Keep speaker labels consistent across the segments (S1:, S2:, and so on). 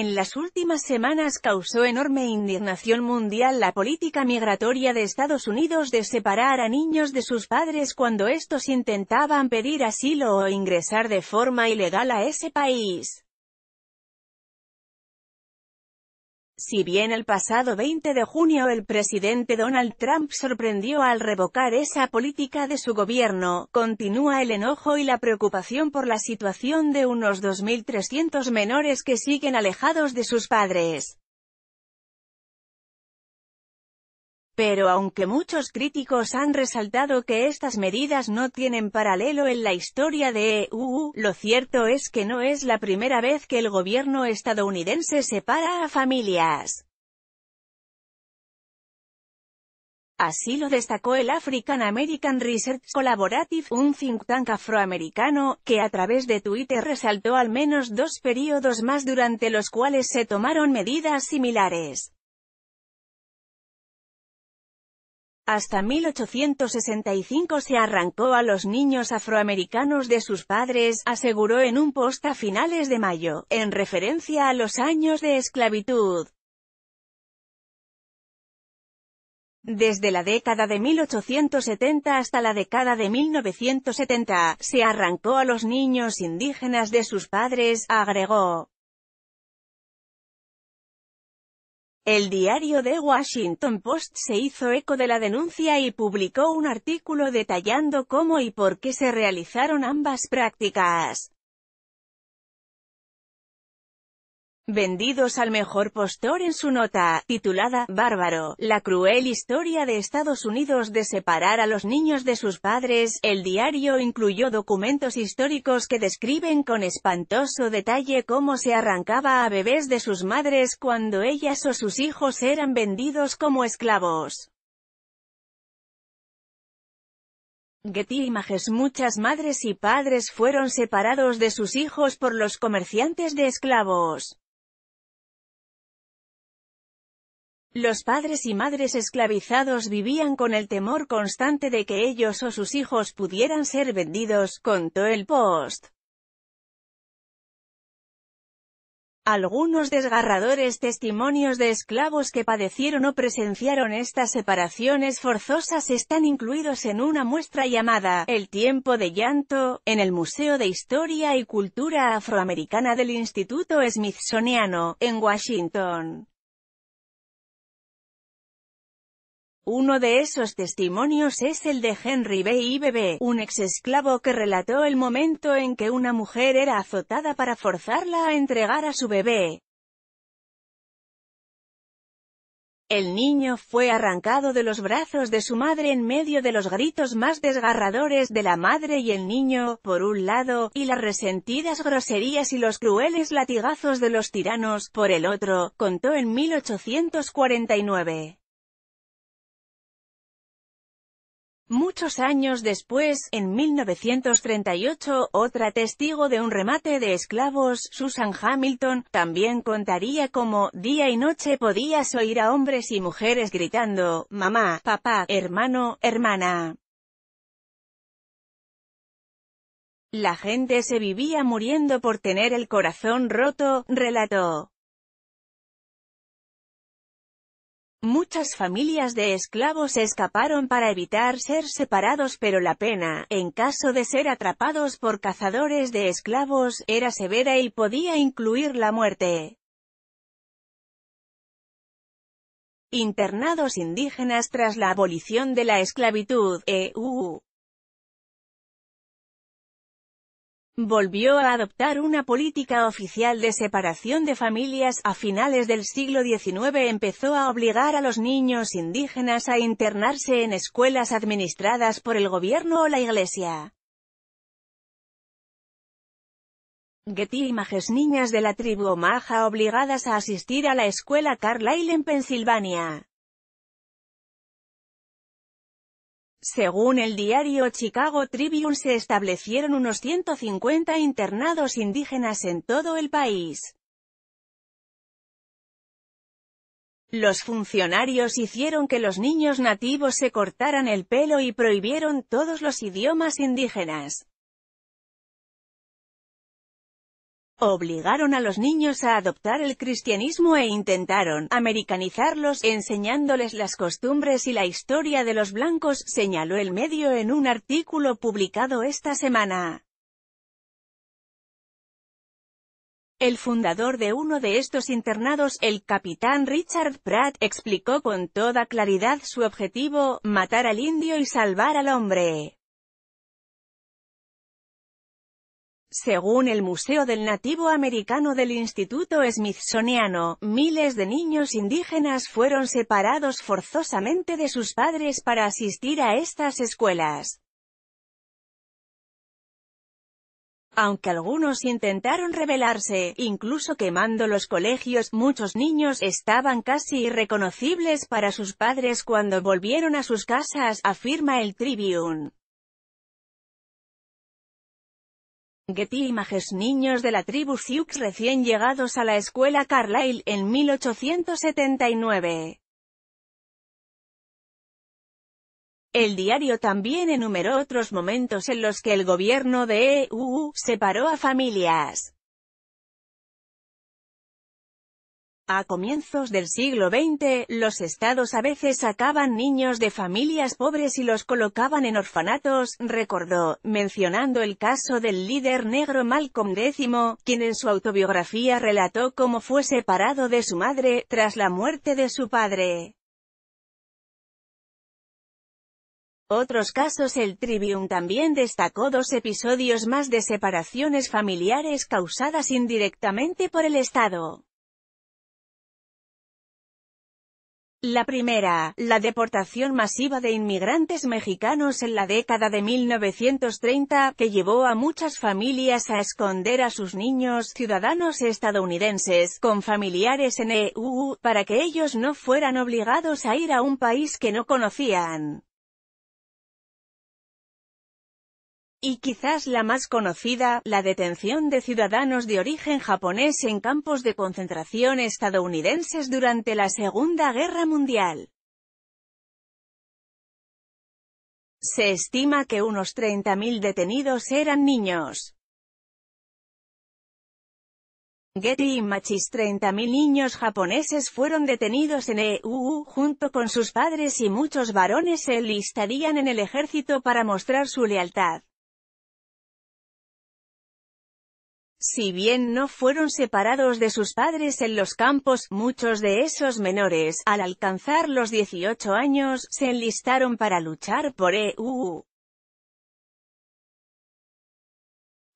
S1: En las últimas semanas causó enorme indignación mundial la política migratoria de Estados Unidos de separar a niños de sus padres cuando estos intentaban pedir asilo o ingresar de forma ilegal a ese país. Si bien el pasado 20 de junio el presidente Donald Trump sorprendió al revocar esa política de su gobierno, continúa el enojo y la preocupación por la situación de unos 2.300 menores que siguen alejados de sus padres. Pero aunque muchos críticos han resaltado que estas medidas no tienen paralelo en la historia de EU, lo cierto es que no es la primera vez que el gobierno estadounidense separa a familias. Así lo destacó el African American Research Collaborative, un think tank afroamericano, que a través de Twitter resaltó al menos dos periodos más durante los cuales se tomaron medidas similares. Hasta 1865 se arrancó a los niños afroamericanos de sus padres, aseguró en un post a finales de mayo, en referencia a los años de esclavitud. Desde la década de 1870 hasta la década de 1970, se arrancó a los niños indígenas de sus padres, agregó. El diario The Washington Post se hizo eco de la denuncia y publicó un artículo detallando cómo y por qué se realizaron ambas prácticas. vendidos al mejor postor en su nota, titulada, Bárbaro, la cruel historia de Estados Unidos de separar a los niños de sus padres, el diario incluyó documentos históricos que describen con espantoso detalle cómo se arrancaba a bebés de sus madres cuando ellas o sus hijos eran vendidos como esclavos. Getty Images Muchas madres y padres fueron separados de sus hijos por los comerciantes de esclavos. Los padres y madres esclavizados vivían con el temor constante de que ellos o sus hijos pudieran ser vendidos, contó el Post. Algunos desgarradores testimonios de esclavos que padecieron o presenciaron estas separaciones forzosas están incluidos en una muestra llamada El tiempo de llanto, en el Museo de Historia y Cultura Afroamericana del Instituto Smithsoniano, en Washington. Uno de esos testimonios es el de Henry B. un ex esclavo que relató el momento en que una mujer era azotada para forzarla a entregar a su bebé. El niño fue arrancado de los brazos de su madre en medio de los gritos más desgarradores de la madre y el niño, por un lado, y las resentidas groserías y los crueles latigazos de los tiranos, por el otro, contó en 1849. Muchos años después, en 1938, otra testigo de un remate de esclavos, Susan Hamilton, también contaría cómo, día y noche podías oír a hombres y mujeres gritando, mamá, papá, hermano, hermana. La gente se vivía muriendo por tener el corazón roto, relató. Muchas familias de esclavos escaparon para evitar ser separados pero la pena, en caso de ser atrapados por cazadores de esclavos, era severa y podía incluir la muerte. Internados indígenas tras la abolición de la esclavitud, EU. Volvió a adoptar una política oficial de separación de familias. A finales del siglo XIX empezó a obligar a los niños indígenas a internarse en escuelas administradas por el gobierno o la iglesia. Getty imágenes niñas de la tribu Omaha obligadas a asistir a la escuela Carlisle en Pensilvania. Según el diario Chicago Tribune se establecieron unos 150 internados indígenas en todo el país. Los funcionarios hicieron que los niños nativos se cortaran el pelo y prohibieron todos los idiomas indígenas. obligaron a los niños a adoptar el cristianismo e intentaron americanizarlos, enseñándoles las costumbres y la historia de los blancos, señaló el medio en un artículo publicado esta semana. El fundador de uno de estos internados, el capitán Richard Pratt, explicó con toda claridad su objetivo, matar al indio y salvar al hombre. Según el Museo del Nativo Americano del Instituto Smithsoniano, miles de niños indígenas fueron separados forzosamente de sus padres para asistir a estas escuelas. Aunque algunos intentaron rebelarse, incluso quemando los colegios, muchos niños estaban casi irreconocibles para sus padres cuando volvieron a sus casas, afirma el Tribune. Getty Images Niños de la tribu Sioux recién llegados a la escuela Carlisle, en 1879. El diario también enumeró otros momentos en los que el gobierno de EU separó a familias. A comienzos del siglo XX, los estados a veces sacaban niños de familias pobres y los colocaban en orfanatos, recordó, mencionando el caso del líder negro Malcolm X, quien en su autobiografía relató cómo fue separado de su madre, tras la muerte de su padre. Otros casos El Tribune también destacó dos episodios más de separaciones familiares causadas indirectamente por el Estado. La primera, la deportación masiva de inmigrantes mexicanos en la década de 1930, que llevó a muchas familias a esconder a sus niños ciudadanos estadounidenses con familiares en EU, para que ellos no fueran obligados a ir a un país que no conocían. y quizás la más conocida, la detención de ciudadanos de origen japonés en campos de concentración estadounidenses durante la Segunda Guerra Mundial. Se estima que unos 30.000 detenidos eran niños. Getty Machis 30.000 niños japoneses fueron detenidos en EU, junto con sus padres y muchos varones se enlistarían en el ejército para mostrar su lealtad. Si bien no fueron separados de sus padres en los campos, muchos de esos menores, al alcanzar los 18 años, se enlistaron para luchar por EU.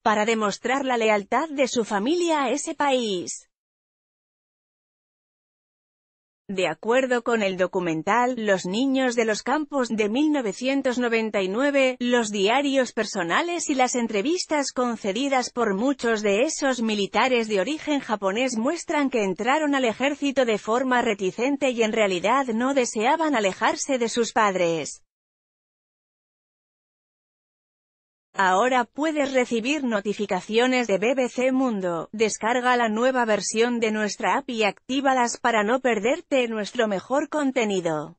S1: Para demostrar la lealtad de su familia a ese país. De acuerdo con el documental Los niños de los campos de 1999, los diarios personales y las entrevistas concedidas por muchos de esos militares de origen japonés muestran que entraron al ejército de forma reticente y en realidad no deseaban alejarse de sus padres. Ahora puedes recibir notificaciones de BBC Mundo, descarga la nueva versión de nuestra app y actívalas para no perderte nuestro mejor contenido.